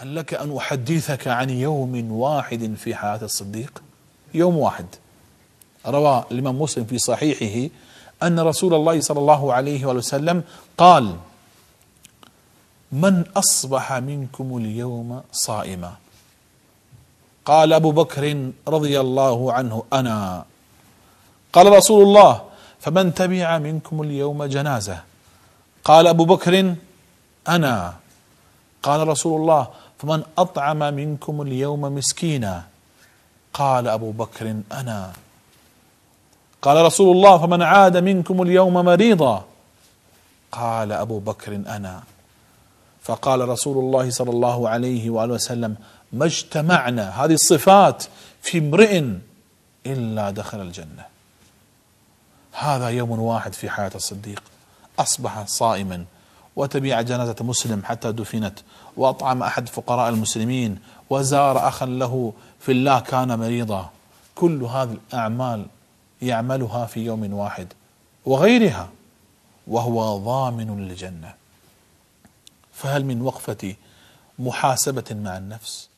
هل لك أن أحدثك عن يوم واحد في حياة الصديق يوم واحد روى الإمام مسلم في صحيحه أن رسول الله صلى الله عليه وسلم قال من أصبح منكم اليوم صائما قال أبو بكر رضي الله عنه أنا قال رسول الله فمن تبع منكم اليوم جنازة قال أبو بكر أنا قال رسول الله فمن أطعم منكم اليوم مسكينا قال أبو بكر أنا قال رسول الله فمن عاد منكم اليوم مريضا قال أبو بكر أنا فقال رسول الله صلى الله عليه وآله وسلم ما اجتمعنا هذه الصفات في امرئ إلا دخل الجنة هذا يوم واحد في حياة الصديق أصبح صائما وتبيع جنازة مسلم حتى دفنت وأطعم أحد فقراء المسلمين وزار أخا له في الله كان مريضا كل هذه الأعمال يعملها في يوم واحد وغيرها وهو ضامن للجنة فهل من وقفة محاسبة مع النفس